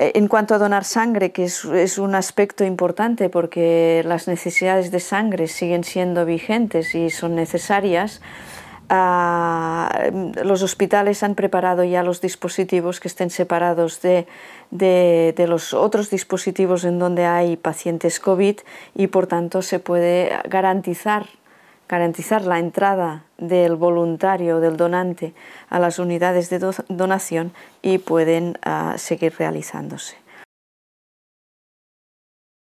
Eh, en cuanto a donar sangre, que es, un aspecto importante porque las necesidades de sangre siguen siendo vigentes y son necesarias, ah, los hospitales han preparado ya los dispositivos que estén separados de, los otros dispositivos en donde hay pacientes COVID y por tanto se puede garantizar garantizar la entrada del voluntario, del donante, a las unidades de donación y pueden ah, seguir realizándose.